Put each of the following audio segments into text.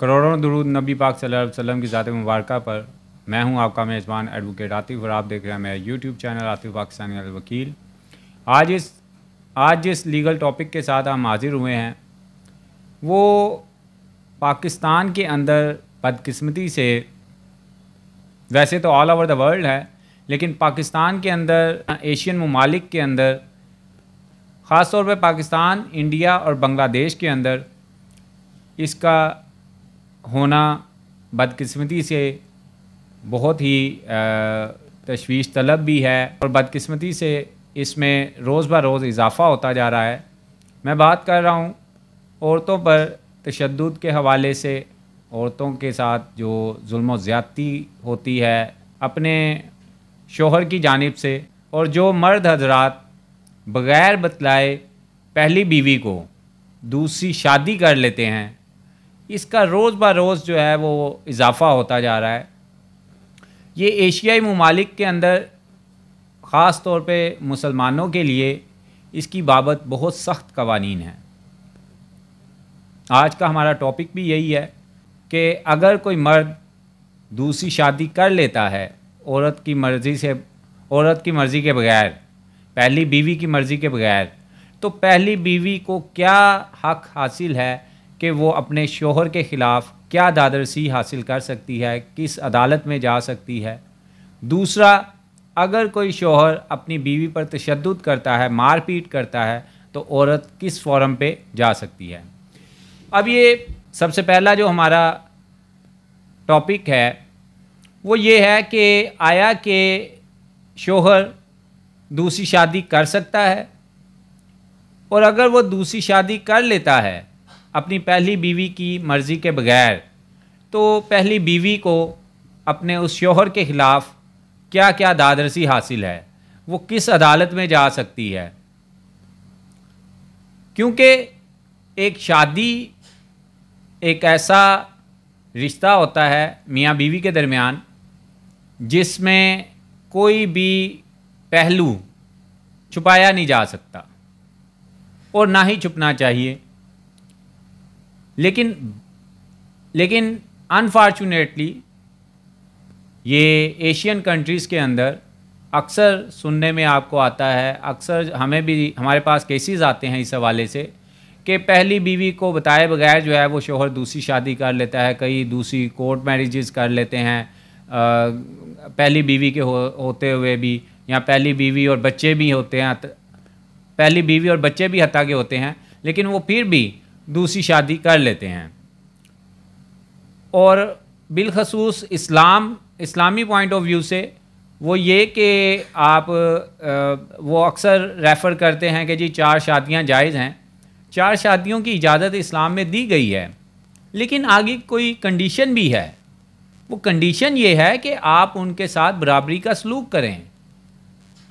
करोड़ों दरूद नबी पाक वसल्लम की ज़ात मुबारक पर मैं हूं आपका मेज़बान एडवोकेट आतिफ और आप देख रहे हैं मेरा यूट्यूब चैनल आतिफ पाकिस्तानी वकील आज इस आज जिस लीगल टॉपिक के साथ हम हाजिर हुए हैं वो पाकिस्तान के अंदर बदकस्मती से वैसे तो ऑल ओवर द वर्ल्ड है लेकिन पाकिस्तान के अंदर एशियन ममालिक के अंदर ख़ास तौर पर पाकिस्तान इंडिया और बांग्लादेश के अंदर इसका होना बदकिस्मती से बहुत ही तशवीश तलब भी है और बदकिस्मती से इसमें रोज़ बर रोज़ इजाफ़ा होता जा रहा है मैं बात कर रहा हूँ औरतों पर तशद के हवाले से औरतों के साथ जो जुल्म ज़्यादती होती है अपने शोहर की जानब से और जो मर्द हजरात बग़ैर बतलाए पहली बीवी को दूसरी शादी कर लेते हैं इसका रोज़ ब रोज़ जो है वो इजाफ़ा होता जा रहा है ये एशियाई ममालिक के अंदर ख़ास तौर पे मुसलमानों के लिए इसकी बाबत बहुत सख्त कवानीन है आज का हमारा टॉपिक भी यही है कि अगर कोई मर्द दूसरी शादी कर लेता है औरत की मर्ज़ी से औरत की मर्ज़ी के बगैर पहली बीवी की मर्ज़ी के बगैर तो पहली बीवी को क्या हक हासिल है कि वो अपने शोहर के ख़िलाफ़ क्या दादरसी हासिल कर सकती है किस अदालत में जा सकती है दूसरा अगर कोई शोहर अपनी बीवी पर तशद करता है मारपीट करता है तो औरत किस फॉरम पे जा सकती है अब ये सबसे पहला जो हमारा टॉपिक है वो ये है कि आया के शोहर दूसरी शादी कर सकता है और अगर वो दूसरी शादी कर लेता है अपनी पहली बीवी की मर्ज़ी के बगैर तो पहली बीवी को अपने उस शोहर के ख़िलाफ़ क्या क्या दादरसी हासिल है वो किस अदालत में जा सकती है क्योंकि एक शादी एक ऐसा रिश्ता होता है मियाँ बीवी के दरमियान जिसमें कोई भी पहलू छुपाया नहीं जा सकता और ना ही छुपना चाहिए लेकिन लेकिन अनफॉर्चुनेटली ये एशियन कंट्रीज़ के अंदर अक्सर सुनने में आपको आता है अक्सर हमें भी हमारे पास केसेस आते हैं इस हवाले से कि पहली बीवी को बताए बगैर जो है वो शोहर दूसरी शादी कर लेता है कई दूसरी कोर्ट मैरिजेस कर लेते हैं आ, पहली बीवी के हो, होते हुए भी या पहली बीवी और बच्चे भी होते हैं पहली बीवी और बच्चे भी हत्या के होते हैं लेकिन वो फिर भी दूसरी शादी कर लेते हैं और बिलखसूस इस्लाम इस्लामी पॉइंट ऑफ व्यू से वो ये कि आप वो अक्सर रेफ़र करते हैं कि जी चार शादियां जायज़ हैं चार शादियों की इजाज़त इस्लाम में दी गई है लेकिन आगे कोई कंडीशन भी है वो कंडीशन ये है कि आप उनके साथ बराबरी का सलूक करें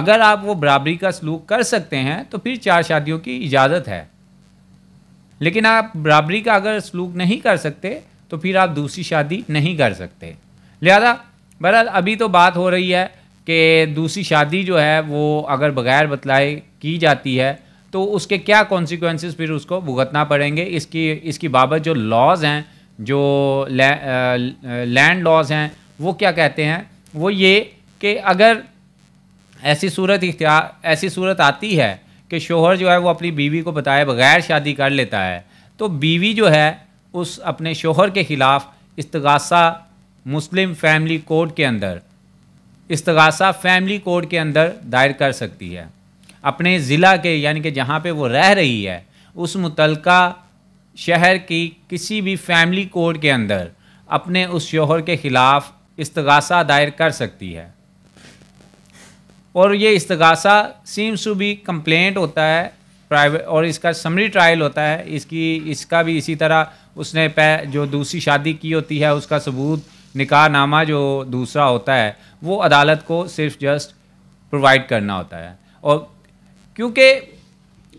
अगर आप वो बराबरी का सलूक कर सकते हैं तो फिर चार शादियों की इजाज़त है लेकिन आप बराबरी का अगर सलूक नहीं कर सकते तो फिर आप दूसरी शादी नहीं कर सकते लिहाजा बहरहाल अभी तो बात हो रही है कि दूसरी शादी जो है वो अगर बगैर बतलाए की जाती है तो उसके क्या कॉन्सिक्वेंसेस फिर उसको भुगतना पड़ेंगे इसकी इसकी बाबत जो लॉज हैं जो लैंड लॉज हैं वो क्या कहते हैं वो ये कि अगर ऐसी सूरत ऐसी सूरत आती है कि शोहर जो है वो अपनी बीवी को बताए बगैर शादी कर लेता है तो बीवी जो है उस अपने शोहर के ख़िलाफ़ इसतगासा मुस्लिम फैमिली कोर्ट के अंदर इसतगासा फैमिली कोर्ट के अंदर दायर कर सकती है अपने ज़िला के यानी कि जहाँ पे वो रह रही है उस मुतलका शहर की किसी भी फैमिली कोर्ट के अंदर अपने उस शोहर के ख़िलाफ़ इसतगासा दायर कर सकती है और ये इस्तगासा सीम्स टू बी कंप्लेंट होता है प्राइवेट और इसका समरी ट्रायल होता है इसकी इसका भी इसी तरह उसने पै जो दूसरी शादी की होती है उसका सबूत निकाह नामा जो दूसरा होता है वो अदालत को सिर्फ जस्ट प्रोवाइड करना होता है और क्योंकि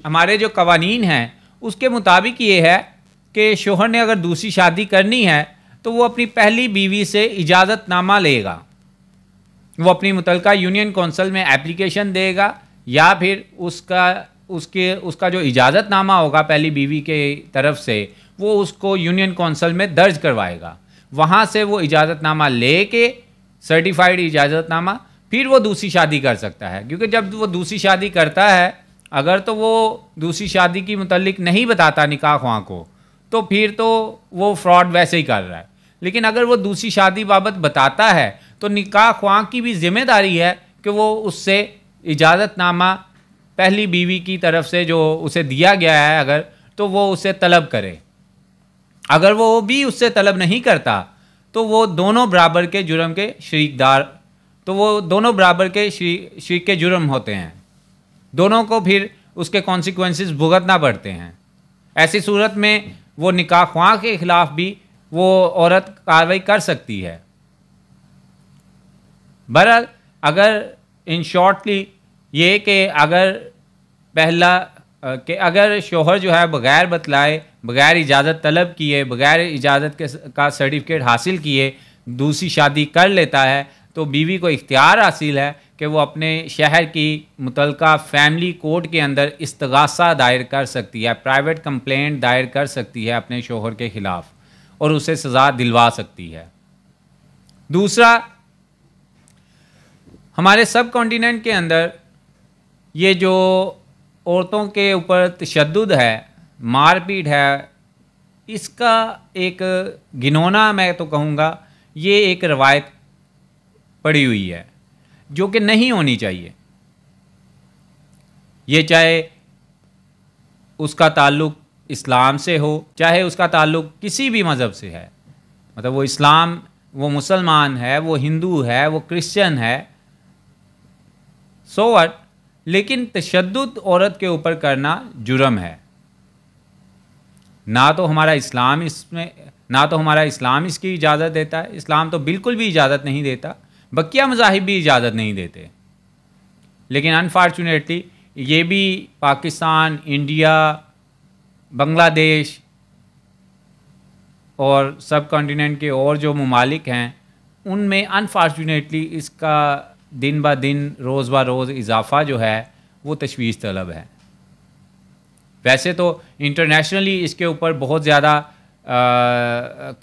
हमारे जो कवानी हैं उसके मुताबिक ये है कि शोहर ने अगर दूसरी शादी करनी है तो वो अपनी पहली बीवी से इजाज़तनामा लेगा वो अपनी मुतल यूनियन कौंसल में एप्लीकेशन देगा या फिर उसका उसके उसका जो इजाज़तनामा होगा पहली बीवी के तरफ से वो उसको यूनियन कौंसल में दर्ज करवाएगा वहाँ से वो इजाज़तनामा ले के सर्टिफाइड इजाज़तनामा फिर वो दूसरी शादी कर सकता है क्योंकि जब वो दूसरी शादी करता है अगर तो वो दूसरी शादी की मतलब नहीं बताता निका ख्वां को तो फिर तो वो फ्रॉड वैसे ही कर रहा है लेकिन अगर वो दूसरी शादी बाबत बताता है तो निकाह ख्वाह की भी जिम्मेदारी है कि वो उससे इजाज़तनामा पहली बीवी की तरफ से जो उसे दिया गया है अगर तो वो उसे तलब करे अगर वो भी उससे तलब नहीं करता तो वो दोनों बराबर के जुर्म के शरीकदार तो वो दोनों बराबर के शरीक के जुर्म होते हैं दोनों को फिर उसके कॉन्सिक्वेंसेस भुगतना पड़ते हैं ऐसी सूरत में वो निकाह ख्वाह के ख़िलाफ़ भी वो औरत कार्रवाई कर सकती है बहरहाल अगर इन शॉर्टली ये कि अगर पहला कि अगर शोहर जो है बग़ैर बतलाए बग़ैर इजाज़त तलब किए बग़ैर इजाज़त के का सर्टिफिकेट हासिल किए दूसरी शादी कर लेता है तो बीवी को इख्तियार हासिल है कि वो अपने शहर की मुतल फैमिली कोर्ट के अंदर इस्तगासा दायर कर सकती है प्राइवेट कंप्लेंट दायर कर सकती है अपने शोहर के ख़िलाफ़ और उसे सज़ा दिलवा सकती है दूसरा हमारे सब कॉन्टिनेंट के अंदर ये जो औरतों के ऊपर तशद है मारपीट है इसका एक गिनोना मैं तो कहूँगा ये एक रवायत पड़ी हुई है जो कि नहीं होनी चाहिए ये चाहे उसका ताल्लुक इस्लाम से हो चाहे उसका ताल्लुक किसी भी मज़हब से है मतलब वो इस्लाम वो मुसलमान है वो हिंदू है वो क्रिश्चियन है सो so वट लेकिन तशद औरत के ऊपर करना जुर्म है ना तो हमारा इस्लाम इसमें ना तो हमारा इस्लाम इसकी इजाज़त देता है इस्लाम तो बिल्कुल भी इजाज़त नहीं देता बकिया मजाहिब भी इजाज़त नहीं देते लेकिन अनफॉर्चुनेटली ये भी पाकिस्तान इंडिया बांग्लादेश और सब कॉन्टीनेंट के और जो ममालिक हैं उनमें अनफॉर्चुनेटली इसका दिन ब दिन रोज़ ब रोज़ इजाफा जो है वो तशवीश तलब है वैसे तो इंटरनेशनली इसके ऊपर बहुत ज़्यादा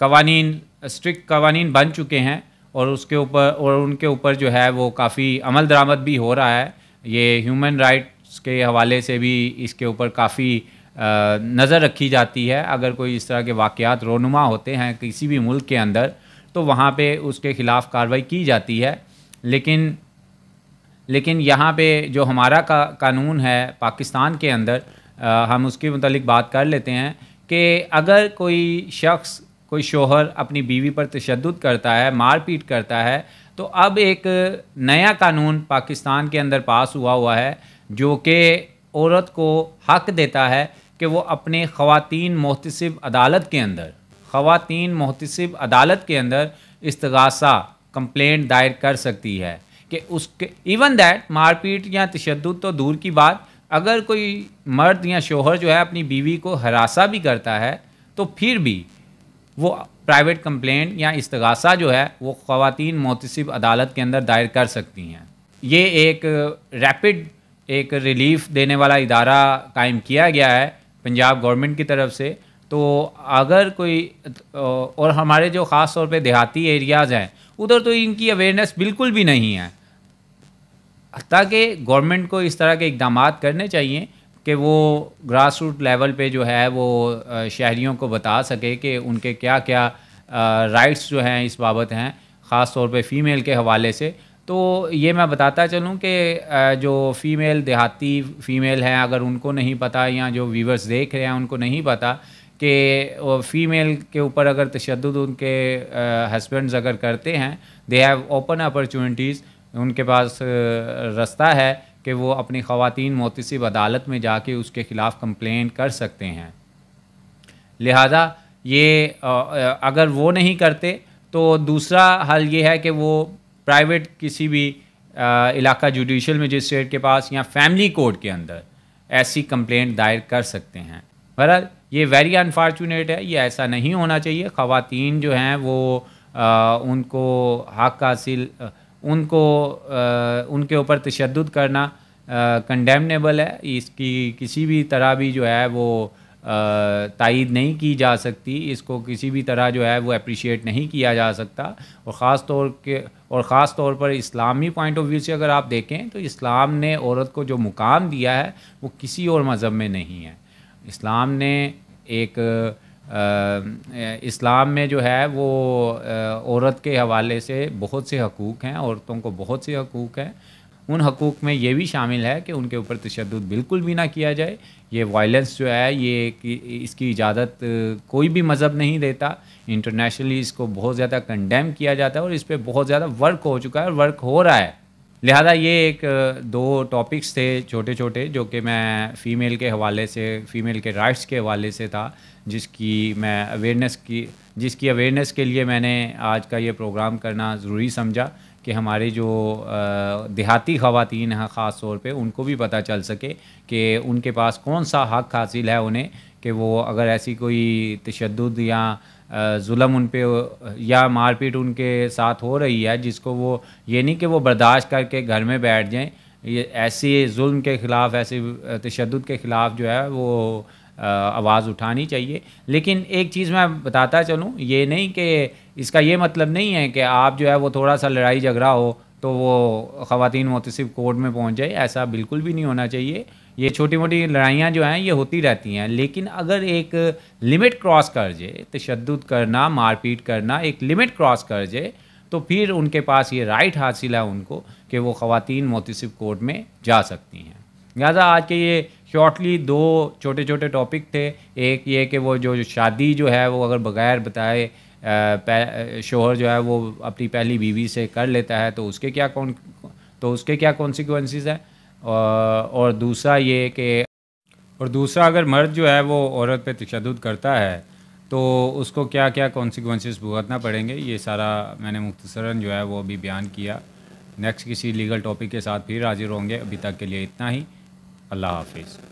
कवानीन स्ट्रिक्ट कवानीन बन चुके हैं और उसके ऊपर और उनके ऊपर जो है वो काफ़ी अमल दरामद भी हो रहा है ये ह्यूमन राइट्स के हवाले से भी इसके ऊपर काफ़ी नज़र रखी जाती है अगर कोई इस तरह के वाक़ात रोनुमा होते हैं किसी भी मुल्क के अंदर तो वहाँ पे उसके ख़िलाफ़ कार्रवाई की जाती है लेकिन लेकिन यहाँ पे जो हमारा का कानून है पाकिस्तान के अंदर आ, हम उसके मतलब बात कर लेते हैं कि अगर कोई शख्स कोई शोहर अपनी बीवी पर तशद करता है मारपीट करता है तो अब एक नया कानून पाकिस्तान के अंदर पास हुआ हुआ है जो कि औरत को हक देता है कि वो अपने ख़वान महतसब अदालत के अंदर ख़वान महतसब अदालत के अंदर इसतगासा कंप्लेंट दायर कर सकती है कि उसके इवन दैट मारपीट या तशद तो दूर की बात अगर कोई मर्द या शोहर जो है अपनी बीवी को हरासा भी करता है तो फिर भी वो प्राइवेट कंप्लेंट या इस्तगासा जो है वो खातन मोतसिब अदालत के अंदर दायर कर सकती हैं ये एक रैपिड एक रिलीफ देने वाला इदारा कायम किया गया है पंजाब गवर्नमेंट की तरफ से तो अगर कोई और हमारे जो ख़ास तौर पे देहाती एरियाज़ हैं उधर तो इनकी अवेयरनेस बिल्कुल भी नहीं है ताकि गवर्नमेंट को इस तरह के इकदाम करने चाहिए कि वो ग्रास रूट लेवल पे जो है वो शहरीों को बता सके कि उनके क्या क्या राइट्स जो हैं इस बाबत हैं ख़ास तौर पे फ़ीमेल के हवाले से तो ये मैं बताता चलूँ कि जो फ़ीमेल देहाती फ़ीमेल हैं अगर उनको नहीं पता या जो व्यूवर्स देख रहे हैं उनको नहीं पता कि फ़ीमेल के ऊपर अगर तशद उनके हस्बैंड्स अगर करते हैं दे हैव ओपन अपॉर्चुनिटीज़ उनके पास रास्ता है कि वो अपनी ख़वातीन मोतसिब अदालत में जाके उसके ख़िलाफ़ कंप्लेंट कर सकते हैं लिहाजा ये अगर वो नहीं करते तो दूसरा हल ये है कि वो प्राइवेट किसी भी इलाका जुडिशल मजिस्ट्रेट के पास या फैमिली कोर्ट के अंदर ऐसी कंप्लेंट दायर कर सकते हैं बहरहाल ये वेरी अनफॉर्चुनेट है ये ऐसा नहीं होना चाहिए ख़वान जो हैं वो आ, उनको हक हासिल उनको आ, उनके ऊपर तशद करना कंडेमनेबल है इसकी किसी भी तरह भी जो है वो तइद नहीं की जा सकती इसको किसी भी तरह जो है वो अप्रिशिएट नहीं किया जा सकता और ख़ास तौर के और ख़ास तौर पर इस्लामी पॉइंट ऑफ व्यू से अगर आप देखें तो इस्लाम ने औरत को जो मुकाम दिया है वो किसी और मज़हब में नहीं है इस्लाम ने एक इस्लाम में जो है वो औरत के हवाले से बहुत से हकूक़ हैं औरतों को बहुत से हकूक़ हैं उन हकूक़ में ये भी शामिल है कि उनके ऊपर तशद बिल्कुल भी ना किया जाए ये वायलेंस जो है ये इसकी इजाज़त कोई भी मज़हब नहीं देता इंटरनेशनली इसको बहुत ज़्यादा कंडेम किया जाता है और इस पर बहुत ज़्यादा वर्क हो चुका है और वर्क हो रहा है लिहाजा ये एक दो टॉपिक्स थे छोटे छोटे जो कि मैं फ़ीमेल के हवाले से फ़ीमेल के राइट्स के हवाले से था जिसकी मैं अवेयरनेस की जिसकी अवेयरनेस के लिए मैंने आज का ये प्रोग्राम करना ज़रूरी समझा कि हमारे जो देहाती ख़वान हैं ख़ास तौर पे उनको भी पता चल सके कि उनके पास कौन सा हक़ हासिल है उन्हें कि वो अगर ऐसी कोई तशद या जुलम उन पर या मारपीट उनके साथ हो रही है जिसको वो ये नहीं कि वो बर्दाश्त करके घर में बैठ जाएं ये ऐसी जुल्म के ख़िलाफ़ ऐसे तशद के ख़िलाफ़ जो है वो आवाज़ उठानी चाहिए लेकिन एक चीज़ मैं बताता चलूँ ये नहीं कि इसका ये मतलब नहीं है कि आप जो है वो थोड़ा सा लड़ाई झगड़ा हो तो वो ख़वान मुतसिब कोर्ट में पहुँच जाए ऐसा बिल्कुल भी नहीं होना चाहिए ये छोटी मोटी लड़ाइयाँ जो हैं ये होती रहती हैं लेकिन अगर एक लिमिट क्रॉस कर जाए तशद करना मारपीट करना एक लिमिट क्रॉस कर जाए तो फिर उनके पास ये राइट हासिल है उनको कि वो ख़वान मोतसब कोर्ट में जा सकती हैं लिहाजा आज के ये शॉर्टली दो छोटे छोटे टॉपिक थे एक ये कि वो जो शादी जो है वो अगर बग़ैर बताए शोहर जो है वो अपनी पहली बीवी से कर लेता है तो उसके क्या कौन तो उसके क्या कॉन्सिक्वेंसेस हैं और दूसरा ये कि और दूसरा अगर मर्द जो है वो औरत पे तशद करता है तो उसको क्या क्या कॉन्सिक्वेंसेस भुगतना पड़ेंगे ये सारा मैंने मुख्तसरा जो है वो अभी बयान किया नेक्स्ट किसी लीगल टॉपिक के साथ फिर हाजिर होंगे अभी तक के लिए इतना ही अल्लाह हाफिज़